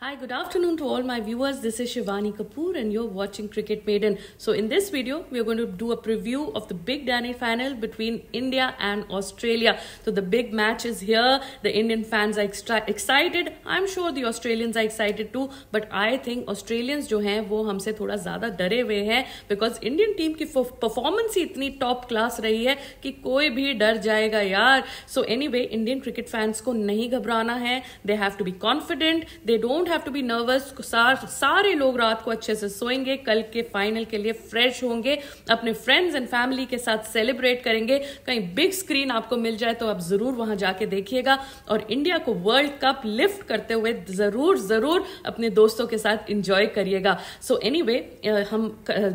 Hi, good afternoon to all my viewers. This is Shivani Kapoor and you're watching Cricket Maiden. So in this video, we are going to do a preview of the Big Danny final between India and Australia. So the big match is here. The Indian fans are excited. I'm sure the Australians are excited too. But I think Australians who are, a हमसे थोड़ा ज़्यादा डरे हुए हैं performance is team top class ही इतनी top class रही है कि कोई भी डर जाएगा यार so anyway Indian cricket fans को नहीं घबराना है don't have to be nervous सारे लोग रात को अच्छे से सोएंगे कल के फाइनल के लिए फ्रेश होंगे अपने फ्रेंड्स एंड फैमिली के साथ सेलिब्रेट करेंगे कहीं बिग स्क्रीन आपको मिल जाए तो आप जरूर वहां जाके देखिएगा और इंडिया को वर्ल्ड कप लिफ्ट करते हुए जरूर जरूर अपने दोस्तों के साथ इंजॉय करिएगा सो एनी वे हम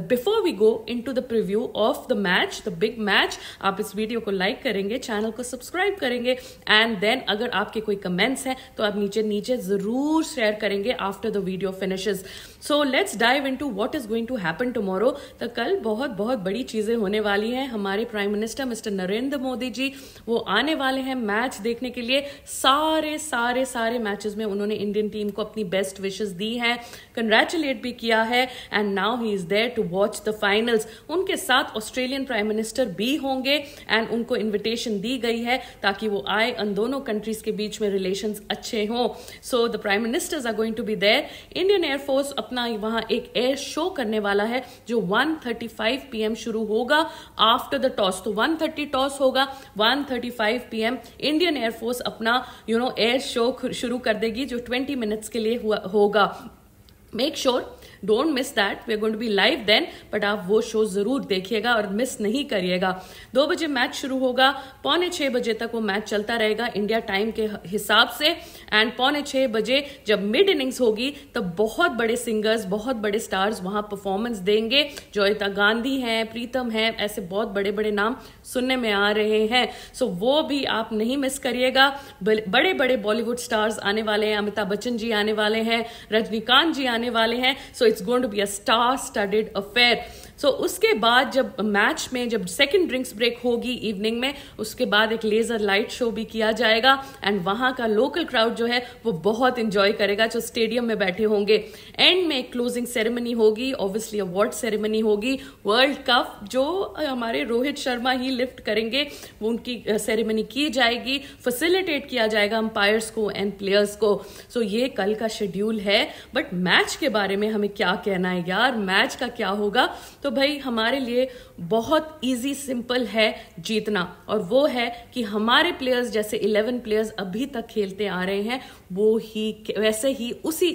before we go into the preview of the match the big match आप इस वीडियो को लाइक करेंगे चैनल को सब्सक्राइब करेंगे एंड देन अगर आपके कोई कमेंट्स हैं तो आप नीचे नीचे जरूर शेयर करेंगे after the video finishes so let's dive into what is going to happen tomorrow तो कल बहुत बहुत बड़ी चीज़ें होने वाली हैं हमारे prime minister mister Narendra Modi ji वो आने वाले हैं मैच देखने के लिए सारे सारे सारे मैचेस में उन्होंने इंडियन टीम को अपनी बेस्ट विशेष दी हैं कंग्रेचुलेट भी किया है and now he is there to watch the finals उनके साथ ऑस्ट्रेलियन प्राइम मिनिस्टर भी होंगे एंड उनको इन्विटेशन दी गई है ताकि वो आए उन दोनों कंट्रीज के बीच में रिलेशन अच्छे हों so the prime ministers are going to be there Indian air force अपना वहां एक एयर शो करने वाला है जो 1:35 पीएम शुरू होगा आफ्टर द टॉस तो 1:30 टॉस होगा 1:35 पीएम इंडियन एयरफोर्स अपना यू नो एयर शो शुरू कर देगी जो 20 मिनट्स के लिए हुआ होगा make sure don't miss that we are going to be live then but आप वो शो जरूर देखिएगा और मिस नहीं करिएगा दो बजे मैच शुरू होगा पौने छह बजे तक वो मैच चलता रहेगा इंडिया टाइम के हिसाब से एंड पौने छह बजे जब मिड इनिंग्स होगी तब बहुत बड़े सिंगर्स बहुत बड़े स्टार्स वहां परफॉर्मेंस देंगे जोयता गांधी हैं प्रीतम हैं ऐसे बहुत बड़े बड़े नाम सुनने में आ रहे हैं सो so, वो भी आप नहीं मिस करिएगा बड़े बड़े बॉलीवुड स्टार्स आने वाले हैं अमिताभ बच्चन जी आने वाले हैं रजनीकांत जी आने जाने वाले हैं so it's going to be a star studded affair so so, उसके बाद जब मैच में जब सेकेंड ड्रिंक्स ब्रेक होगी इवनिंग में उसके बाद एक लेज़र लाइट शो भी किया जाएगा एंड वहाँ का लोकल क्राउड जो है वो बहुत इंजॉय करेगा जो स्टेडियम में बैठे होंगे एंड में एक क्लोजिंग सेरेमनी होगी ऑब्वियसली अवार्ड सेरेमनी होगी वर्ल्ड कप जो हमारे रोहित शर्मा ही लिफ्ट करेंगे वो उनकी सेरेमनी की जाएगी फैसिलिटेट किया जाएगा अंपायर्स को एंड प्लेयर्स को सो so, ये कल का शेड्यूल है बट मैच के बारे में हमें क्या कहना है यार मैच का क्या होगा तो भाई हमारे लिए बहुत इजी सिंपल है जीतना और वो है कि हमारे प्लेयर्स जैसे 11 प्लेयर्स अभी तक खेलते आ रहे हैं वो ही वैसे ही उसी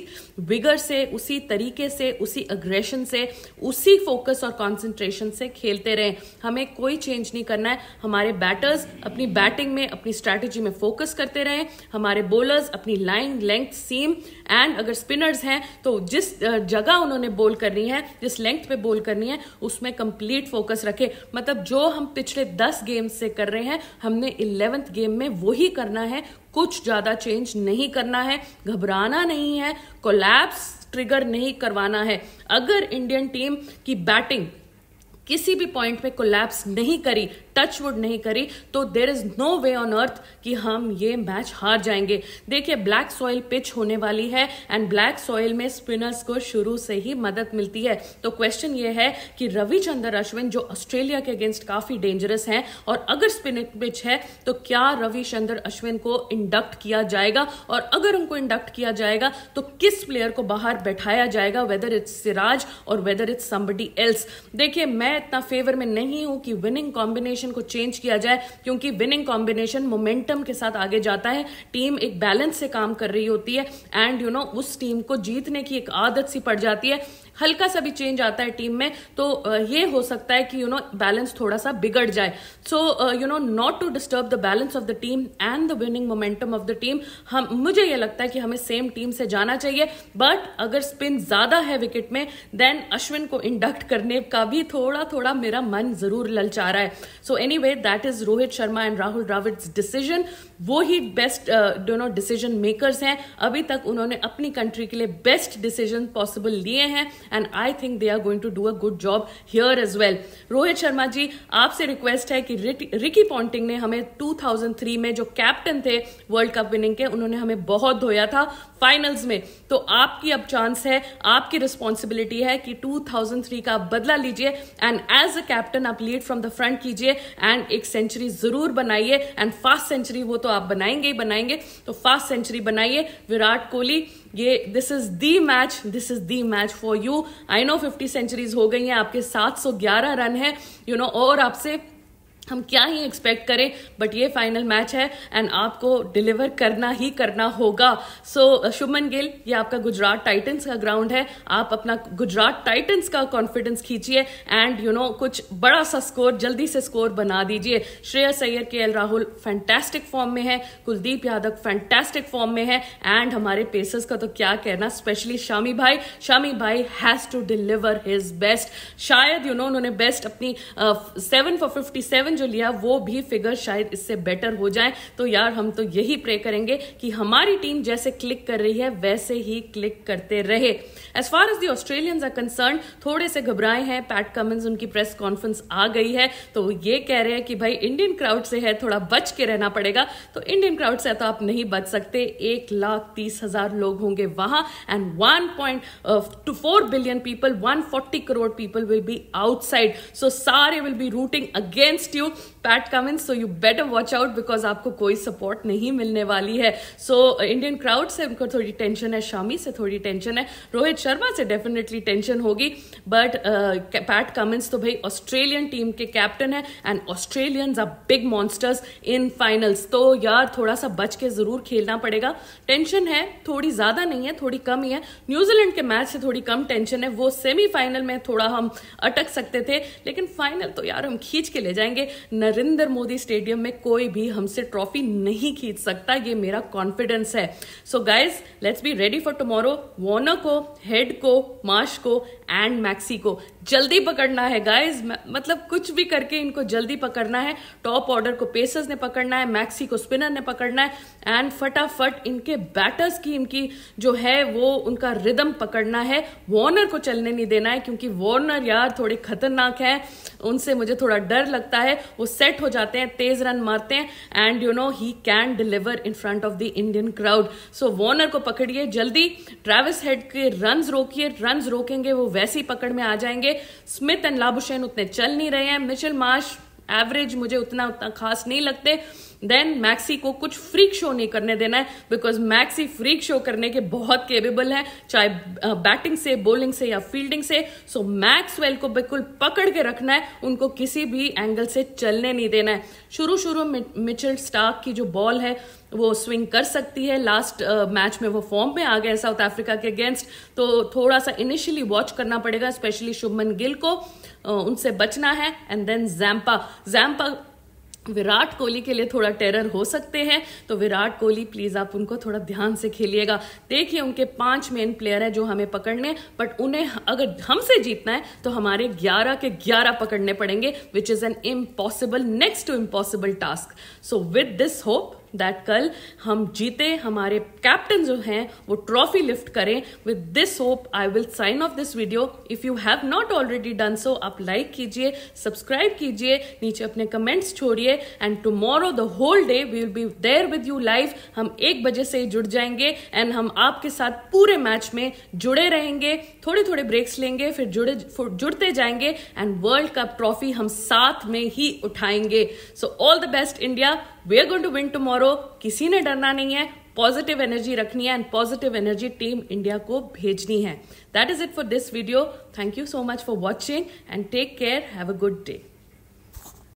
विगर से उसी तरीके से उसी अग्रेशन से उसी फोकस और कंसंट्रेशन से खेलते रहें हमें कोई चेंज नहीं करना है हमारे बैटर्स अपनी बैटिंग में अपनी स्ट्रैटेजी में फोकस करते रहें हमारे बॉलर्स अपनी लाइन लेंथ सीम एंड अगर स्पिनर्स हैं तो जिस जगह उन्होंने बॉल करनी है जिस लेंथ पे बॉल करनी है हैं उसमें कंप्लीट फोकस रखे मतलब जो हम पिछले दस गेम्स से कर रहे हैं हमने इलेवेंथ गेम में वही करना है कुछ ज़्यादा चेंज नहीं करना है घबराना नहीं है कोलैप्स ट्रिगर नहीं करवाना है अगर इंडियन टीम की बैटिंग किसी भी पॉइंट पे कोलैप्स नहीं करी टचवुड नहीं करी तो there is no way on earth कि हम ये मैच हार जाएंगे देखिए ब्लैक सॉइल पिच होने वाली है एंड ब्लैक सॉइल में स्पिनर्स को शुरू से ही मदद मिलती है तो क्वेश्चन ये है कि रविचंद्र अश्विन जो ऑस्ट्रेलिया के अगेंस्ट काफी डेंजरस हैं और अगर स्पिनिंग पिच है तो क्या रविचंद्र अश्विन को इंडक्ट किया जाएगा और अगर उनको इंडक्ट किया जाएगा तो किस प्लेयर को बाहर बैठाया जाएगा वेदर इट्स सिराज और वेदर इट्स समबडी एल्स देखिए मैं इतना फेवर में नहीं हूं कि विनिंग कॉम्बिनेशन कॉम्बिनेशन को चेंज किया जाए क्योंकि विनिंग कॉम्बिनेशन मोमेंटम के साथ आगे जाता है टीम एक बैलेंस से काम कर रही होती है एंड यू नो उस टीम को जीतने की एक आदत सी पड़ जाती है हल्का सा भी चेंज आता है टीम में तो ये हो सकता है कि यू नो बैलेंस थोड़ा सा बिगड़ जाए so you know not to disturb the balance of the team and the winning momentum of the team हम मुझे ये लगता है कि हमें सेम टीम से जाना चाहिए बट अगर स्पिन ज्यादा है विकेट में देन अश्विन को इंडक्ट करने का भी थोड़ा थोड़ा मेरा मन जरूर ललचा रहा है so anyway that is Rohit Sharma and Rahul Dravid's decision वो ही बेस्ट नो डिसीजन मेकर्स हैं अभी तक उन्होंने अपनी कंट्री के लिए बेस्ट डिसीजन पॉसिबल लिए हैं and I think they are going to do a good job here as well Rohit Sharma ji आपसे रिक्वेस्ट है कि रिकी पॉन्टिंग ने हमें 2003 में जो कैप्टन थे वर्ल्ड कप विनिंग के उन्होंने हमें बहुत धोया था फाइनल्स में तो आपकी अब चांस है आपकी रिस्पॉन्सिबिलिटी है कि 2003 का बदला लीजिए एंड एज अ कैप्टन आप लीड फ्रॉम द फ्रंट कीजिए एंड एक सेंचुरी जरूर बनाइए एंड फास्ट सेंचुरी वो तो आप बनाएंगे ही बनाएंगे तो फास्ट सेंचुरी बनाइए विराट कोहली ये this is the match this is the match for you I know fifty centuries हो गई हैं आपके 711 रन है यू you नो know, और आपसे हम क्या ही एक्सपेक्ट करें बट ये फाइनल मैच है एंड आपको डिलीवर करना ही करना होगा सो so, uh, शुभमन गिल ये आपका गुजरात टाइटन्स का ग्राउंड है आप अपना गुजरात टाइटन्स का कॉन्फिडेंस खींचिए एंड यू नो कुछ बड़ा सा स्कोर जल्दी से स्कोर बना दीजिए श्रेयस सैयर के एल राहुल फैंटेस्टिक फॉर्म में है कुलदीप यादव फैंटेस्टिक फॉर्म में है एंड हमारे पेसर्स का तो क्या कहना स्पेशली शामी भाई शामी भाई has to deliver his best शायद यू you नो know, उन्होंने बेस्ट अपनी सेवन फॉर फिफ्टी सेवन जो लिया वो भी फिगर शायद इससे बेटर हो जाए तो यार हम तो यही प्रे करेंगे कि हमारी टीम जैसे क्लिक कर रही है वैसे ही क्लिक करते रहे as far as the Australians are concern थोड़े से घबराए हैं पैट कमिंस उनकी प्रेस कॉन्फ्रेंस आ गई है तो ये कह रहे हैं कि भाई इंडियन क्राउड से है थोड़ा बच के रहना पड़ेगा तो इंडियन क्राउड से तो आप नहीं बच सकते एक लाख तीस हजार लोग होंगे वहां and one point two four billion people one forty crore people will be outside so सारे will be rooting against you you Pat Cummins so you better watch out because आपको कोई सपोर्ट नहीं मिलने वाली है सो इंडियन क्राउड से उनको थोड़ी टेंशन है शामी से थोड़ी टेंशन है रोहित शर्मा से डेफिनेटली टेंशन होगी बट पैट कमिंस तो भाई ऑस्ट्रेलियन टीम के कैप्टन है and Australians are big monsters in finals तो यार थोड़ा सा बच के जरूर खेलना पड़ेगा टेंशन है थोड़ी ज्यादा नहीं है थोड़ी कम ही है न्यूजीलैंड के मैच से थोड़ी कम टेंशन है वो सेमीफाइनल में थोड़ा हम अटक सकते थे लेकिन फाइनल तो यार हम खींच के ले जाएंगे नरेंद्र मोदी स्टेडियम में कोई भी हमसे ट्रॉफी नहीं खींच सकता ये मेरा कॉन्फिडेंस है so guys let's be ready for tomorrow Warner को हेड को मार्श को एंड मैक्सी को जल्दी पकड़ना है गाइज मतलब कुछ भी करके इनको जल्दी पकड़ना है टॉप ऑर्डर को पेसर्स ने पकड़ना है मैक्सी को स्पिनर ने पकड़ना है एंड फटाफट इनके बैटर्स की इनकी जो है वो उनका रिदम पकड़ना है वॉर्नर को चलने नहीं देना है क्योंकि वॉर्नर यार थोड़े खतरनाक है उनसे मुझे थोड़ा डर लगता है वो सेट हो जाते हैं तेज रन मारते हैं and you know he can deliver in front of the Indian crowd so Warner को पकड़िए जल्दी ट्रेविस हेड के रन रोकिए रन रोकेंगे वो वैसी पकड़ में आ जाएंगे स्मिथ एंड लाबुशेन उतने चल नहीं रहे हैं मिशेल मार्श एवरेज मुझे उतना उतना खास नहीं लगते देन मैक्सी को कुछ फ्रीक शो नहीं करने देना है बिकॉज मैक्सी फ्रीक शो करने के बहुत केपेबल है चाहे बैटिंग से बॉलिंग से या फील्डिंग से सो मैक्सवेल को बिल्कुल पकड़ के रखना है उनको किसी भी एंगल से चलने नहीं देना है शुरू शुरू में मिचल स्टार्क की जो बॉल है वो स्विंग कर सकती है लास्ट मैच uh, में वो फॉर्म में आ गए साउथ अफ्रीका के अगेंस्ट तो थोड़ा सा इनिशियली वॉच करना पड़ेगा स्पेशली शुभमन गिल को uh, उनसे बचना है and then Zampa Zampa Virat Kohli के लिए थोड़ा टेरर हो सकते हैं तो विराट कोहली प्लीज़ आप उनको थोड़ा ध्यान से खेलिएगा देखिए उनके पांच मेन प्लेयर हैं जो हमें पकड़ने बट उन्हें अगर हमसे जीतना है तो हमारे 11 के 11 पकड़ने पड़ेंगे which is an impossible next to impossible task so with this hope that कल हम जीते हमारे कैप्टन जो हैं वो ट्रॉफी लिफ्ट करें with this hope I will sign off this video if you have not already done so आप like कीजिए सब्सक्राइब कीजिए नीचे अपने कमेंट्स छोड़िए and tomorrow the whole day we will be there with you live हम एक बजे से ही जुड़ जाएंगे एंड हम आपके साथ पूरे मैच में जुड़े रहेंगे थोड़े थोड़े ब्रेक्स लेंगे फिर जुड़े जुड़ते जाएंगे एंड वर्ल्ड कप ट्रॉफी हम साथ में ही उठाएंगे so all the best India we are going to win tomorrow किसी ने डरना नहीं है पॉजिटिव एनर्जी रखनी है and positive energy team India को भेजनी है that is it for this video thank you so much for watching and take care have a good day